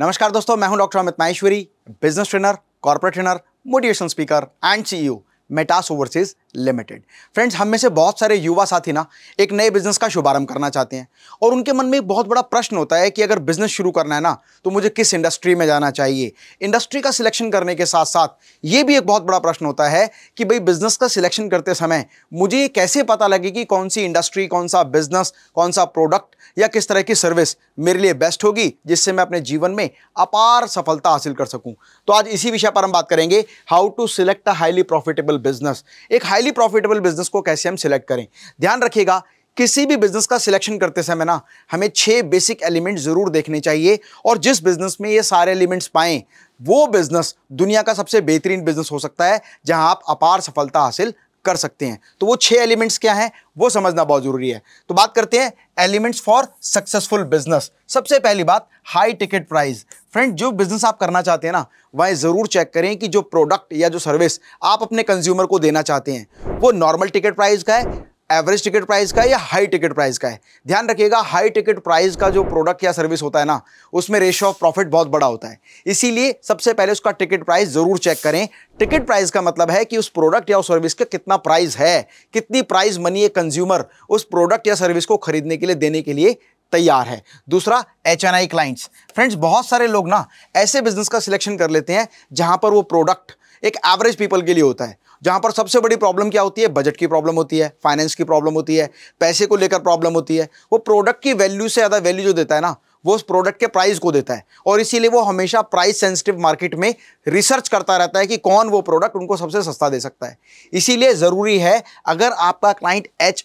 नमस्कार दोस्तों मैं हूं doctor Amit Maheshwari business trainer corporate trainer motivation speaker and CEO Metas overseas limited friends हम में से बहुत सारे युवा साथी ना एक नए बिजनेस का शुभारंभ करना चाहते हैं और उनके मन में एक बहुत बड़ा प्रश्न होता है कि अगर बिजनेस शुरू करना है ना तो मुझे किस इंडस्ट्री में जाना चाहिए इंडस्ट्री का सिलेक्शन करने के साथ साथ ये भी एक बहुत बड़ा प्रश्न होता है कि भाई बिजनेस का सिलेक्शन करते समय मुझे कैसे पता लगे कि कौन सी इंडस्ट्री कौन सा बिजनेस कौन सा प्रोडक्ट या किस तरह की सर्विस मेरे लिए बेस्ट होगी जिससे मैं अपने जीवन में अपार सफलता हासिल कर सकूं तो आज इसी विषय पर हम बात करेंगे how to select a highly profitable business एक हाईली प्रॉफिटेबल बिजनेस को कैसे हम सिलेक्ट करें ध्यान रखिएगा किसी भी बिजनेस का सिलेक्शन करते समय ना हमें छः बेसिक एलिमेंट ज़रूर देखने चाहिए और जिस बिजनेस में ये सारे एलिमेंट्स पाएँ वो बिजनेस दुनिया का सबसे बेहतरीन बिजनेस हो सकता है जहां आप अपार सफलता हासिल कर सकते हैं तो वो छह एलिमेंट्स क्या हैं वो समझना बहुत ज़रूरी है तो बात करते हैं एलिमेंट्स फॉर सक्सेसफुल बिजनेस सबसे पहली बात हाई टिकट प्राइस फ्रेंड जो बिजनेस आप करना चाहते हैं ना वह ज़रूर चेक करें कि जो प्रोडक्ट या जो सर्विस आप अपने कंज्यूमर को देना चाहते हैं वो नॉर्मल टिकट प्राइस का है एवरेज टिकट प्राइस का है या हाई टिकट प्राइस का है ध्यान रखिएगा हाई टिकट प्राइस का जो प्रोडक्ट या सर्विस होता है ना उसमें रेशियो ऑफ प्रॉफिट बहुत बड़ा होता है इसीलिए सबसे पहले उसका टिकट प्राइस ज़रूर चेक करें टिकट प्राइस का मतलब है कि उस प्रोडक्ट या उस सर्विस का कितना प्राइस है कितनी प्राइस मनी ए कंज्यूमर उस प्रोडक्ट या सर्विस को खरीदने के लिए देने के लिए तैयार है दूसरा H N I clients friends बहुत सारे लोग ना ऐसे बिजनेस का सिलेक्शन कर लेते हैं जहाँ पर वो प्रोडक्ट एक एवरेज पीपल के लिए होता है जहाँ पर सबसे बड़ी प्रॉब्लम क्या होती है बजट की प्रॉब्लम होती है फाइनेंस की प्रॉब्लम होती है पैसे को लेकर प्रॉब्लम होती है वो प्रोडक्ट की वैल्यू से ज़्यादा वैल्यू जो देता है ना वो उस प्रोडक्ट के प्राइस को देता है और इसीलिए वो हमेशा प्राइस सेंसिटिव मार्केट में रिसर्च करता रहता है कि कौन वो प्रोडक्ट उनको सबसे सस्ता दे सकता है इसीलिए ज़रूरी है अगर आपका क्लाइंट एच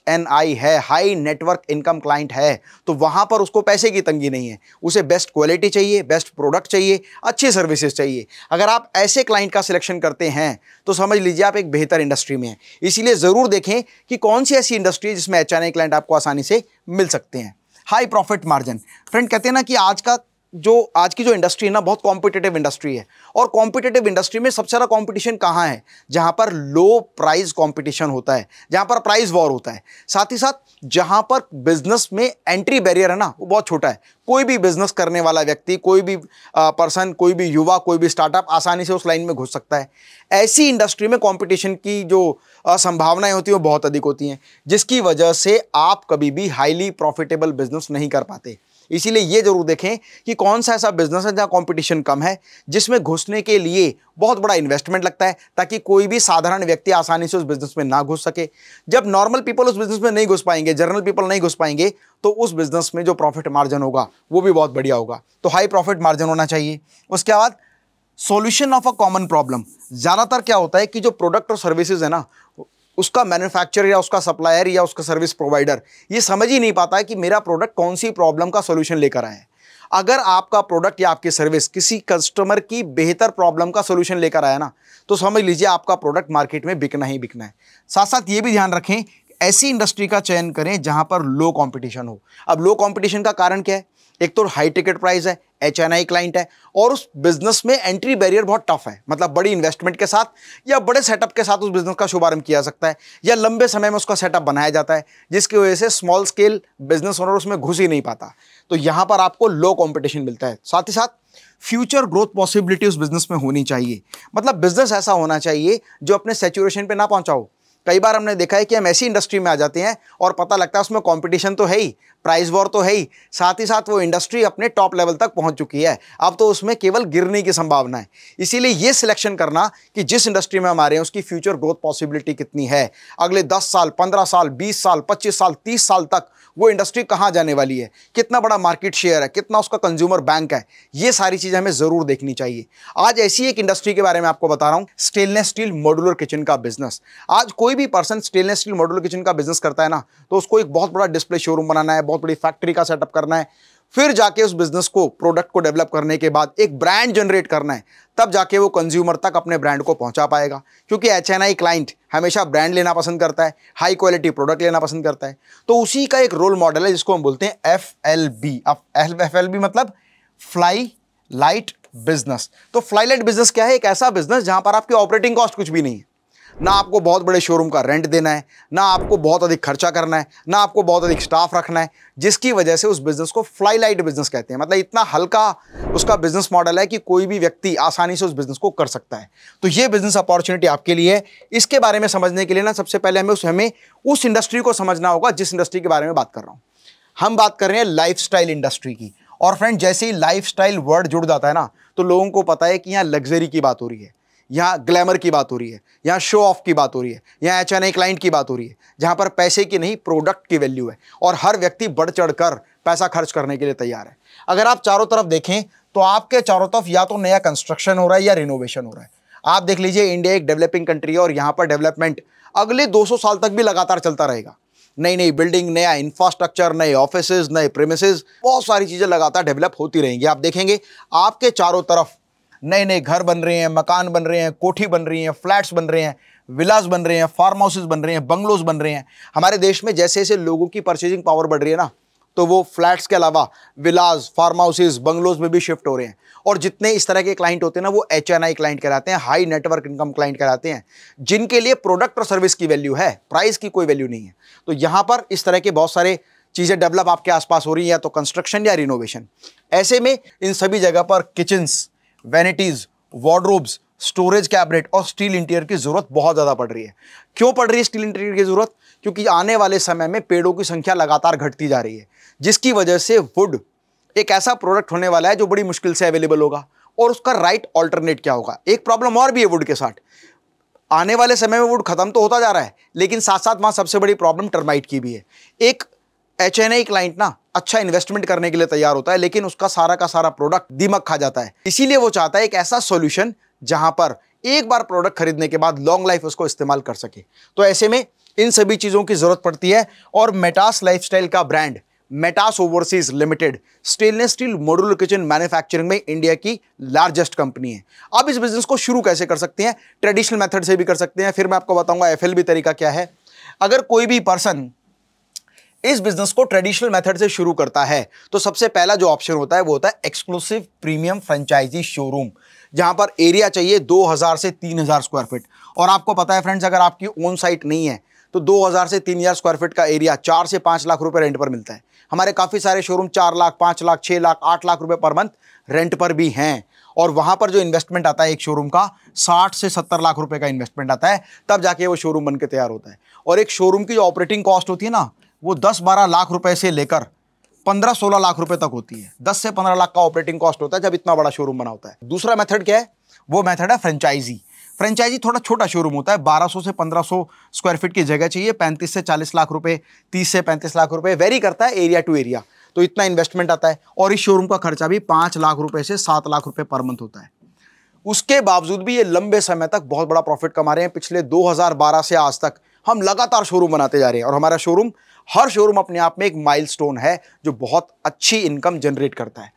है हाई नेटवर्क इनकम क्लाइंट है तो वहाँ पर उसको पैसे की तंगी नहीं है उसे बेस्ट क्वालिटी चाहिए बेस्ट प्रोडक्ट चाहिए अच्छी सर्विसेज चाहिए अगर आप ऐसे क्लाइंट का सिलेक्शन करते हैं तो समझ लीजिए आप एक बेहतर इंडस्ट्री में हैं इसीलिए ज़रूर देखें कि कौन सी ऐसी इंडस्ट्री है जिसमें एच क्लाइंट आपको आसानी से मिल सकते हैं हाई प्रॉफिट मार्जिन फ्रेंड कहते हैं ना कि आज का जो आज की जो इंडस्ट्री है ना बहुत कॉम्पिटेटिव इंडस्ट्री है और कॉम्पिटेटिव इंडस्ट्री में सबसे ज़्यादा कॉम्पिटिशन कहाँ है जहाँ पर लो प्राइस कॉम्पिटिशन होता है जहाँ पर प्राइस वॉर होता है साथ ही साथ जहाँ पर बिजनेस में एंट्री बैरियर है ना वो बहुत छोटा है कोई भी बिजनेस करने वाला व्यक्ति कोई भी पर्सन कोई भी युवा कोई भी स्टार्टअप आसानी से उस लाइन में घुस सकता है ऐसी इंडस्ट्री में कॉम्पिटिशन की जो संभावनाएं होती हैं वो बहुत अधिक होती हैं जिसकी वजह से आप कभी भी हाईली प्रॉफिटेबल बिजनेस नहीं कर पाते इसीलिए ये जरूर देखें कि कौन सा ऐसा बिजनेस है जहाँ कॉम्पिटिशन कम है जिसमें घुसने के लिए बहुत बड़ा इन्वेस्टमेंट लगता है ताकि कोई भी साधारण व्यक्ति आसानी से उस बिजनेस में ना घुस सके जब नॉर्मल पीपल उस बिजनेस में नहीं घुस पाएंगे जनरल पीपल नहीं घुस पाएंगे तो उस बिजनेस में जो प्रॉफिट मार्जिन होगा वो भी बहुत बढ़िया होगा तो हाई प्रॉफिट मार्जिन होना चाहिए उसके बाद solution of a common problem ज़्यादातर क्या होता है कि जो प्रोडक्ट और सर्विसेज है ना उसका मैन्युफैक्चर या उसका सप्लायर या उसका सर्विस प्रोवाइडर ये समझ ही नहीं पाता है कि मेरा प्रोडक्ट कौन सी प्रॉब्लम का सोल्यूशन लेकर आए हैं अगर आपका प्रोडक्ट या आपकी सर्विस किसी कस्टमर की बेहतर प्रॉब्लम का सोल्यूशन लेकर आया ना तो समझ लीजिए आपका प्रोडक्ट मार्केट में बिकना ही बिकना है साथ साथ ये भी ध्यान रखें ऐसी इंडस्ट्री का चयन करें जहाँ पर लो कंपटीशन हो अब लो कंपटीशन का कारण क्या है एक तो हाई टिकट प्राइस है एच क्लाइंट है और उस बिजनेस में एंट्री बैरियर बहुत टफ है मतलब बड़ी इन्वेस्टमेंट के साथ या बड़े सेटअप के साथ उस बिजनेस का शुभारंभ किया जाता सकता है या लंबे समय में उसका सेटअप बनाया जाता है जिसकी वजह से स्मॉल स्केल बिजनेस ओनर उसमें घुस ही नहीं पाता तो यहाँ पर आपको लो कॉम्पिटिशन मिलता है साथ ही साथ फ्यूचर ग्रोथ पॉसिबिलिटी उस बिजनेस में होनी चाहिए मतलब बिजनेस ऐसा होना चाहिए जो अपने सेचुरेशन पर ना पहुँचाओ कई बार हमने देखा है कि हम ऐसी इंडस्ट्री में आ जाते हैं और पता लगता है उसमें कंपटीशन तो है ही प्राइस वॉर तो है ही साथ ही साथ वो इंडस्ट्री अपने टॉप लेवल तक पहुंच चुकी है अब तो उसमें केवल गिरने की संभावना है इसीलिए ये सिलेक्शन करना कि जिस इंडस्ट्री में हम आ रहे हैं उसकी फ्यूचर ग्रोथ पॉसिबिलिटी कितनी है अगले दस साल पंद्रह साल बीस साल पच्चीस साल तीस साल तक वो इंडस्ट्री कहाँ जाने वाली है कितना बड़ा मार्केट शेयर है कितना उसका कंज्यूमर बैंक है ये सारी चीज़ें हमें ज़रूर देखनी चाहिए आज ऐसी एक इंडस्ट्री के बारे में आपको बता रहा हूँ स्टेनलेस स्टील मॉडुलर किचन का बिजनेस आज कोई कोई भी person stainless steel model kitchen का बिजनेस करता है ना तो उसको एक बहुत बड़ा डिस्प्ले शोरूम बनाना है बहुत बड़ी फैक्ट्री का सेटअप करना है फिर जाके उस बिजनेस को प्रोडक्ट को डेवलप करने के बाद एक ब्रांड जनरेट करना है तब जाके वो कंज्यूमर तक अपने ब्रांड को पहुंचा पाएगा क्योंकि एच क्लाइंट हमेशा ब्रांड लेना पसंद करता है हाई क्वालिटी प्रोडक्ट लेना पसंद करता है तो उसी का एक रोल मॉडल है जिसको हम बोलते हैं F L B F L B मतलब फ्लाई लाइट बिजनेस तो फ्लाई लाइट बिजनेस क्या है एक ऐसा बिजनेस जहां पर आपकी ऑपरेटिंग कॉस्ट कुछ भी नहीं है ना आपको बहुत बड़े शोरूम का रेंट देना है ना आपको बहुत अधिक खर्चा करना है ना आपको बहुत अधिक स्टाफ रखना है जिसकी वजह से उस बिज़नेस को फ्लाई लाइट बिज़नेस कहते हैं मतलब इतना हल्का उसका बिज़नेस मॉडल है कि कोई भी व्यक्ति आसानी से उस बिज़नेस को कर सकता है तो ये बिज़नेस अपॉर्चुनिटी आपके लिए है इसके बारे में समझने के लिए ना सबसे पहले हमें उस हमें उस इंडस्ट्री को समझना होगा जिस इंडस्ट्री के बारे में बात कर रहा हूँ हम बात कर रहे हैं लाइफ इंडस्ट्री की और फ्रेंड जैसे ही लाइफ वर्ड जुड़ जाता है ना तो लोगों को पता है कि यहाँ लग्जरी की बात हो रही है यहाँ ग्लैमर की बात हो रही है यहाँ शो ऑफ की बात हो रही है यहाँ एच एन आई क्लाइंट की बात हो रही है जहाँ पर पैसे की नहीं प्रोडक्ट की वैल्यू है और हर व्यक्ति बढ़ चढ़ कर पैसा खर्च करने के लिए तैयार है अगर आप चारों तरफ देखें तो आपके चारों तरफ या तो नया कंस्ट्रक्शन हो रहा है या रिनोवेशन हो रहा है आप देख लीजिए इंडिया एक डेवलपिंग कंट्री है और यहाँ पर डेवलपमेंट अगले सौ साल तक भी लगातार चलता रहेगा नई नई बिल्डिंग नया इंफ्रास्ट्रक्चर नए ऑफिसेज नए प्रेमिसेज बहुत सारी चीज़ें लगातार डेवलप होती रहेंगी आप देखेंगे आपके चारों तरफ नए नए घर बन रहे हैं मकान बन रहे हैं कोठी बन रही हैं फ्लैट्स बन रहे हैं विलास बन रहे हैं फार्म हाउसेज बन रहे हैं बंगलोज बन रहे हैं हमारे देश में जैसे जैसे लोगों की परचेजिंग पावर बढ़ रही है ना तो वो फ्लैट्स के अलावा विलास फार्म हाउसेज बंगलोज में भी शिफ्ट हो रहे हैं और जितने इस तरह के क्लाइंट होते हैं ना वो एच एन आई क्लाइंट कराते हैं हाई नेटवर्क इनकम क्लाइंट कराते हैं जिनके लिए प्रोडक्ट और सर्विस की वैल्यू है प्राइस की कोई वैल्यू नहीं है तो यहाँ पर इस तरह के बहुत सारे चीज़ें डेवलप आपके आसपास हो रही हैं या तो कंस्ट्रक्शन या रिनोवेशन ऐसे में इन सभी जगह पर kitchens vanities wardrobes storage cabinet और स्टील इंटीरियर की ज़रूरत बहुत ज़्यादा पड़ रही है क्यों पड़ रही है स्टील इंटीरियर की ज़रूरत क्योंकि आने वाले समय में पेड़ों की संख्या लगातार घटती जा रही है जिसकी वजह से वुड एक ऐसा प्रोडक्ट होने वाला है जो बड़ी मुश्किल से अवेलेबल होगा और उसका राइट ऑल्टरनेट क्या होगा एक प्रॉब्लम और भी है वुड के साथ आने वाले समय में वुड खत्म तो होता जा रहा है लेकिन साथ साथ वहाँ सबसे बड़ी प्रॉब्लम टर्माइट की भी है एक एच एन आई क्लाइंट ना अच्छा इन्वेस्टमेंट करने के लिए तैयार होता है लेकिन उसका सारा का सारा प्रोडक्ट दिमक खा जाता है इसीलिए वो चाहता है एक ऐसा सोल्यूशन जहां पर एक बार प्रोडक्ट खरीदने के बाद लॉन्ग लाइफ उसको इस्तेमाल कर सके तो ऐसे में इन सभी चीज़ों की ज़रूरत पड़ती है और मेटास स्टाइल का brand Metas overseas limited stainless steel modular kitchen manufacturing में इंडिया की लार्जेस्ट कंपनी है आप इस बिजनेस को शुरू कैसे कर सकते हैं ट्रेडिशनल मेथड से भी कर सकते हैं फिर मैं आपको बताऊंगा एफएलबी तरीका क्या है अगर कोई भी पर्सन इस बिजनेस को ट्रेडिशनल मेथड से शुरू करता है तो सबसे पहला जो ऑप्शन होता है वो होता है एक्सक्लूसिव प्रीमियम फ्रेंचाइजी शोरूम जहां पर एरिया चाहिए 2000 से 3000 स्क्वायर फीट और आपको पता है फ्रेंड्स अगर आपकी ओन साइट नहीं है तो 2000 से 3000 स्क्वायर फीट का एरिया चार से पांच लाख रुपए रेंट पर मिलता है हमारे काफ़ी सारे शोरूम चार लाख पांच लाख छह लाख आठ लाख रुपए पर मंथ रेंट पर भी हैं और वहाँ पर जो इन्वेस्टमेंट आता है एक शोरूम का साठ से सत्तर लाख रुपए का इन्वेस्टमेंट आता है तब जाके वो शोरूम बन के तैयार होता है और एक शोरूम की जो ऑपरेटिंग कॉस्ट होती है ना वो 10-12 लाख रुपए से लेकर 15-16 लाख रुपए तक होती है 10 से 15 लाख का ऑपरेटिंग कॉस्ट होता है जब इतना बड़ा शोरूम बना होता है दूसरा मेथड क्या है वो मेथड है फ्रेंचाइजी फ्रेंचाइजी थोड़ा छोटा शोरूम होता है 1200 से 1500 स्क्वायर फीट की जगह चाहिए 35 से 40 लाख रुपए 30 से 35 लाख रुपए वेरी करता है एरिया टू एरिया तो इतना इन्वेस्टमेंट आता है और इस शोरूम का खर्चा भी 5 लाख रुपए से सात लाख रुपए पर मंथ होता है उसके बावजूद भी ये लंबे समय तक बहुत बड़ा प्रॉफिट कमा रहे हैं पिछले दो से आज तक हम लगातार शोरूम बनाते जा रहे हैं और हमारा शोरूम हर शोरूम अपने आप में एक माइलस्टोन है जो बहुत अच्छी इनकम जनरेट करता है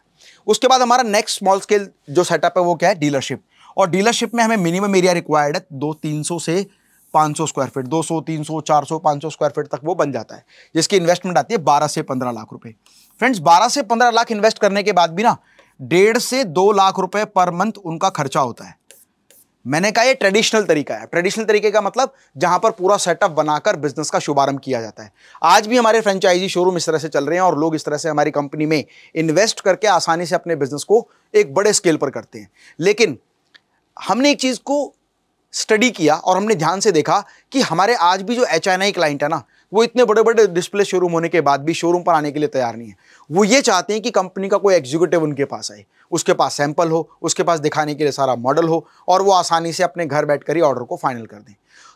उसके बाद हमारा नेक्स्ट स्मॉल स्केल जो सेटअप है वो क्या है डीलरशिप और डीलरशिप में हमें मिनिमम एरिया रिक्वायर्ड है दो तीन सौ से 500 स्क्वायर फीट 200, 300, 400, 500 स्क्वायर फीट तक वो बन जाता है जिसकी इन्वेस्टमेंट आती है 12 से 15 लाख रुपए फ्रेंड्स 12 से 15 लाख इन्वेस्ट करने के बाद भी ना डेढ़ से दो लाख रुपए पर मंथ उनका खर्चा होता है मैंने कहा ये ट्रेडिशनल तरीका है ट्रेडिशनल तरीके का मतलब जहां पर पूरा सेटअप बनाकर बिजनेस का शुभारंभ किया जाता है आज भी हमारे फ्रेंचाइजी शोरूम इस तरह से चल रहे हैं और लोग इस तरह से हमारी कंपनी में इन्वेस्ट करके आसानी से अपने बिजनेस को एक बड़े स्केल पर करते हैं लेकिन हमने एक चीज़ को स्टडी किया और हमने ध्यान से देखा कि हमारे आज भी जो एच क्लाइंट है ना वो इतने बड़े बड़े डिस्प्ले शोरूम होने के बाद भी शोरूम पर आने के लिए तैयार नहीं है वो ये चाहते हैं कि कंपनी का कोई एग्जीक्यूटिव उनके पास आए उसके पास सैंपल हो उसके पास दिखाने के लिए सारा मॉडल हो और वो आसानी से अपने घर बैठ ही ऑर्डर को फाइनल कर दें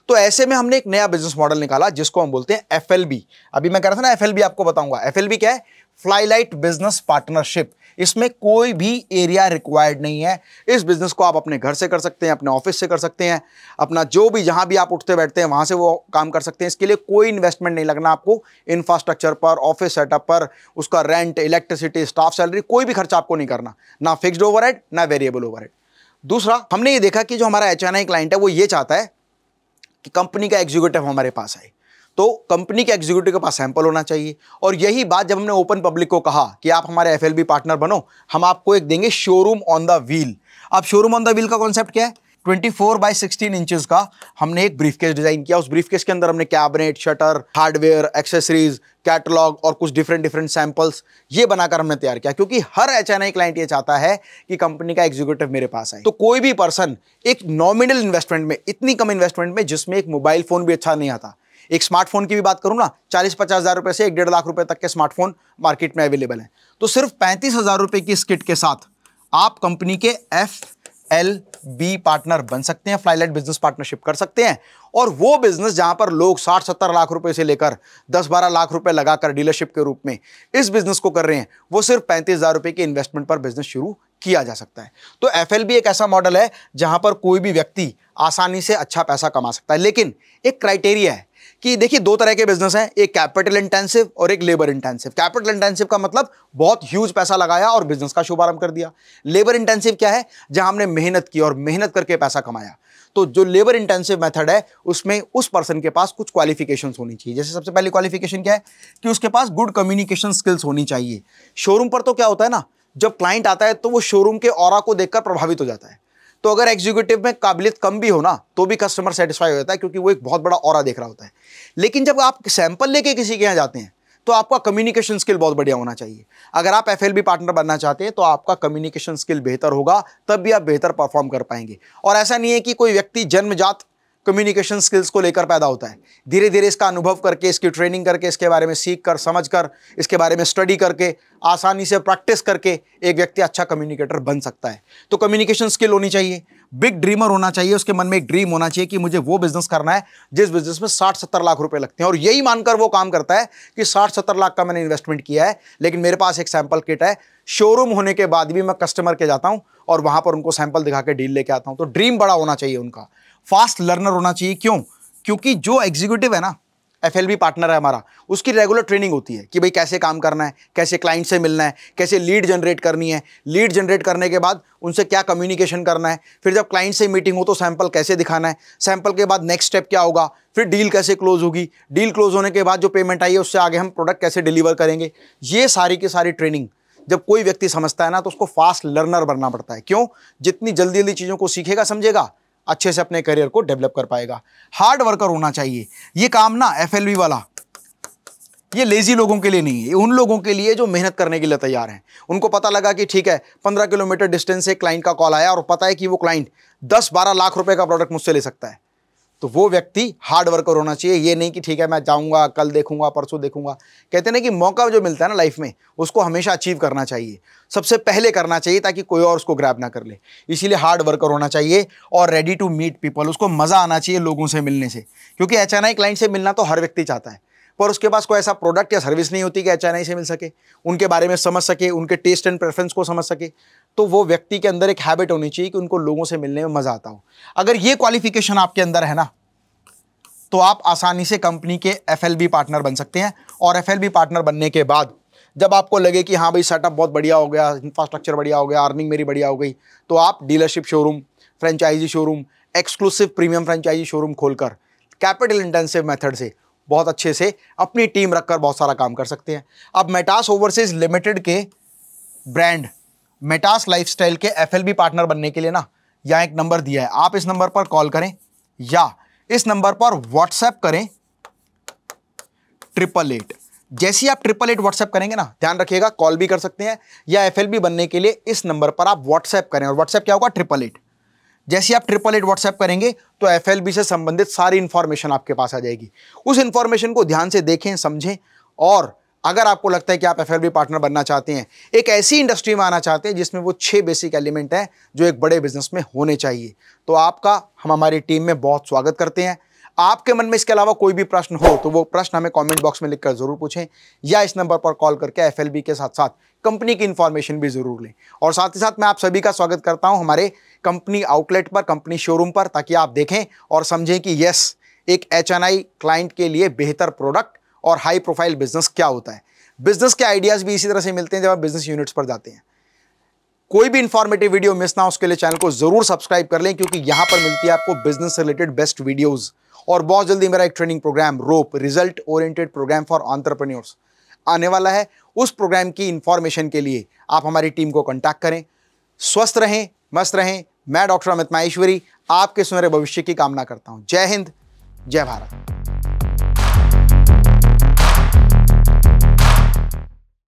तो ऐसे में हमने एक नया बिजनेस मॉडल निकाला जिसको हम बोलते हैं एफ अभी मैं कह रहा था ना एफ आपको बताऊंगा एफ क्या है फ्लाईलाइट बिजनेस पार्टनरशिप इसमें कोई भी एरिया रिक्वायर्ड नहीं है इस बिज़नेस को आप अपने घर से कर सकते हैं अपने ऑफिस से कर सकते हैं अपना जो भी जहां भी आप उठते बैठते हैं वहां से वो काम कर सकते हैं इसके लिए कोई इन्वेस्टमेंट नहीं लगना आपको इंफ्रास्ट्रक्चर पर ऑफिस सेटअप पर उसका रेंट इलेक्ट्रिसिटी स्टाफ सैलरी कोई भी खर्चा आपको नहीं करना ना फिक्सड ओवर ना वेरिएबल ओवर दूसरा हमने ये देखा कि जो हमारा एच क्लाइंट है वो ये चाहता है कि कंपनी का एग्जीक्यूटिव हमारे पास आए तो कंपनी के एग्जीक्यूटिव के पास सैंपल होना चाहिए और यही बात जब हमने ओपन पब्लिक को कहा कि आप हमारे एफ पार्टनर बनो हम आपको एक देंगे शोरूम ऑन द व्हील अब शोरूम ऑन द व्हील का कॉन्सेप्ट क्या है 24 फोर बाई सिक्सटीन इंचज का हमने एक ब्रीफकेस डिजाइन किया उस ब्रीफकेस के अंदर हमने cabinet shutter hardware accessories catalogue और कुछ डिफरेंट डिफरेंट सैंपल्स ये बनाकर हमने तैयार किया क्योंकि हर एच एन आई क्लाइंट ये चाहता है कि कंपनी का एग्जीक्यूटिव मेरे पास आए तो कोई भी पर्सन एक नॉमिनल इन्वेस्टमेंट में इतनी कम इन्वेस्टमेंट में जिसमें एक मोबाइल फोन भी अच्छा नहीं आता एक स्मार्टफोन की भी बात करूँ ना चालीस पचास हज़ार रुपये से एक डेढ़ लाख रुपये तक के स्मार्टफोन मार्केट में अवेलेबल हैं तो सिर्फ पैंतीस हज़ार रुपये की इस किट के साथ आप कंपनी के एफ एल बी पार्टनर बन सकते हैं फ्लाईलाइट बिजनेस पार्टनरशिप कर सकते हैं और वो बिजनेस जहाँ पर लोग साठ सत्तर लाख रुपये से लेकर दस बारह लाख रुपये लगाकर डीलरशिप के रूप में इस बिजनेस को कर रहे हैं वो सिर्फ पैंतीस हज़ार रुपये के इन्वेस्टमेंट पर बिजनेस शुरू किया जा सकता है तो एफ एक ऐसा मॉडल है जहां पर कोई भी व्यक्ति आसानी से अच्छा पैसा कमा सकता है लेकिन एक क्राइटेरिया है कि देखिए दो तरह के बिजनेस हैं एक कैपिटल इंटेंसिव और एक लेबर इंटेंसिव कैपिटल इंटेंसिव का मतलब बहुत ह्यूज पैसा लगाया और बिजनेस का शुभारंभ कर दिया लेबर इंटेंसिव क्या है जहां हमने मेहनत की और मेहनत करके पैसा कमाया तो जो लेबर इंटेंसिव मेथड है उसमें उस पर्सन के पास कुछ क्वालिफिकेशंस होनी चाहिए जैसे सबसे पहली क्वालिफिकेशन क्या है कि उसके पास गुड कम्युनिकेशन स्किल्स होनी चाहिए शोरूम पर तो क्या होता है ना जब क्लाइंट आता है तो वो शोरूम के और को देखकर प्रभावित हो जाता है तो अगर एग्जीक्यूटिव में काबिलियत कम भी हो ना तो भी कस्टमर सेटिस्फाई हो जाता है क्योंकि वो एक बहुत बड़ा और देख रहा होता है लेकिन जब आप सैंपल लेके किसी के यहाँ जाते हैं तो आपका कम्युनिकेशन स्किल बहुत बढ़िया होना चाहिए अगर आप एफ पार्टनर बनना चाहते हैं तो आपका कम्युनिकेशन स्किल बेहतर होगा तब भी आप बेहतर परफॉर्म कर पाएंगे और ऐसा नहीं है कि कोई व्यक्ति जन्मजात कम्युनिकेशन स्किल्स को लेकर पैदा होता है धीरे धीरे इसका अनुभव करके इसकी ट्रेनिंग करके इसके बारे में सीख कर समझ कर इसके बारे में स्टडी करके आसानी से प्रैक्टिस करके एक व्यक्ति अच्छा कम्युनिकेटर बन सकता है तो कम्युनिकेशन स्किल होनी चाहिए बिग ड्रीमर होना चाहिए उसके मन में एक ड्रीम होना चाहिए कि मुझे वो बिजनेस करना है जिस बिजनेस में साठ सत्तर लाख रुपए लगते हैं और यही मानकर वो काम करता है कि साठ सत्तर लाख का मैंने इन्वेस्टमेंट किया है लेकिन मेरे पास एक सैंपल किट है शोरूम होने के बाद भी मैं कस्टमर के जाता हूँ और वहाँ पर उनको सैंपल दिखा के डील लेके आता हूँ तो ड्रीम बड़ा होना चाहिए उनका फास्ट लर्नर होना चाहिए क्यों क्योंकि जो एग्जीक्यूटिव है ना एफ पार्टनर है हमारा उसकी रेगुलर ट्रेनिंग होती है कि भाई कैसे काम करना है कैसे क्लाइंट से मिलना है कैसे लीड जनरेट करनी है लीड जनरेट करने के बाद उनसे क्या कम्युनिकेशन करना है फिर जब क्लाइंट से मीटिंग हो तो सैंपल कैसे दिखाना है सैंपल के बाद नेक्स्ट स्टेप क्या होगा फिर डील कैसे क्लोज होगी डील क्लोज होने के बाद जो पेमेंट आई है उससे आगे हम प्रोडक्ट कैसे डिलीवर करेंगे ये सारी की सारी ट्रेनिंग जब कोई व्यक्ति समझता है ना तो उसको फास्ट लर्नर बनना पड़ता है क्यों जितनी जल्दी जल्दी चीज़ों को सीखेगा समझेगा अच्छे से अपने करियर को डेवलप कर पाएगा हार्ड वर्कर होना चाहिए ये काम ना एफ वाला ये लेजी लोगों के लिए नहीं है उन लोगों के लिए जो मेहनत करने के लिए तैयार हैं उनको पता लगा कि ठीक है पंद्रह किलोमीटर डिस्टेंस से क्लाइंट का कॉल आया और पता है कि वो क्लाइंट दस बारह लाख रुपए का प्रोडक्ट मुझसे ले सकता है तो वो व्यक्ति हार्ड वर्कर होना चाहिए ये नहीं कि ठीक है मैं जाऊँगा कल देखूंगा परसों देखूंगा कहते हैं कि मौका जो मिलता है ना लाइफ में उसको हमेशा अचीव करना चाहिए सबसे पहले करना चाहिए ताकि कोई और उसको ग्रैब ना कर ले इसीलिए हार्ड वर्कर होना चाहिए और रेडी टू मीट पीपल उसको मज़ा आना चाहिए लोगों से मिलने से क्योंकि एच एन क्लाइंट से मिलना तो हर व्यक्ति चाहता है पर उसके पास कोई ऐसा प्रोडक्ट या सर्विस नहीं होती कि एच से मिल सके उनके बारे में समझ सके उनके टेस्ट एंड प्रेफरेंस को समझ सके तो वो व्यक्ति के अंदर एक हैबिट होनी चाहिए कि उनको लोगों से मिलने में मज़ा आता हो अगर ये क्वालिफिकेशन आपके अंदर है ना तो आप आसानी से कंपनी के एफ पार्टनर बन सकते हैं और एफ पार्टनर बनने के बाद जब आपको लगे कि हाँ भाई सेटअप बहुत बढ़िया हो गया इंफ्रास्ट्रक्चर बढ़िया हो गया अर्निंग मेरी बढ़िया हो गई तो आप dealership showroom franchise showroom exclusive premium franchise showroom खोलकर कैपिटल इंटेंसिव मेथड से बहुत अच्छे से अपनी टीम रखकर बहुत सारा काम कर सकते हैं अब मेटास ओवरसीज लिमिटेड के ब्रांड मेटास लाइफस्टाइल के एफएलबी पार्टनर बनने के लिए ना यहाँ एक नंबर दिया है आप इस नंबर पर कॉल करें या इस नंबर पर व्हाट्सएप करें ट्रिपल एट जैसे ही आप ट्रिपल एट व्हाट्सएप करेंगे ना ध्यान रखिएगा कॉल भी कर सकते हैं या एफ बनने के लिए इस नंबर पर आप व्हाट्सएप करें और व्हाट्सएप क्या होगा ट्रिपल एट जैसे आप ट्रिपल एट व्हाट्सएप करेंगे तो एफ से संबंधित सारी इन्फॉर्मेशन आपके पास आ जाएगी उस इन्फॉर्मेशन को ध्यान से देखें समझें और अगर आपको लगता है कि आप एफ पार्टनर बनना चाहते हैं एक ऐसी इंडस्ट्री में आना चाहते हैं जिसमें वो छः बेसिक एलिमेंट हैं जो एक बड़े बिजनेस में होने चाहिए तो आपका हम हमारी टीम में बहुत स्वागत करते हैं आपके मन में इसके अलावा कोई भी प्रश्न हो तो वो प्रश्न हमें कमेंट बॉक्स में लिखकर ज़रूर पूछें या इस नंबर पर कॉल करके एफएलबी के साथ साथ कंपनी की इन्फॉर्मेशन भी ज़रूर लें और साथ ही साथ मैं आप सभी का स्वागत करता हूं हमारे कंपनी आउटलेट पर कंपनी शोरूम पर ताकि आप देखें और समझें कि यस एक एच क्लाइंट के लिए बेहतर प्रोडक्ट और हाई प्रोफाइल बिजनेस क्या होता है बिजनेस के आइडियाज़ भी इसी तरह से मिलते हैं जब आप बिजनेस यूनिट्स पर जाते हैं कोई भी इंफॉर्मेटिव वीडियो मिस ना उसके लिए चैनल को जरूर सब्सक्राइब कर लें क्योंकि यहां पर मिलती है आपको बिजनेस रिलेटेड बेस्ट वीडियोस और बहुत जल्दी मेरा एक ट्रेनिंग प्रोग्राम रोप result oriented programme for entrepreneurs आने वाला है उस प्रोग्राम की इंफॉर्मेशन के लिए आप हमारी टीम को कॉन्टैक्ट करें स्वस्थ रहें मस्त रहें मैं डॉक्टर अमित माहेश्वरी आपके सुनहरे भविष्य की कामना करता हूँ जय हिंद जय भारत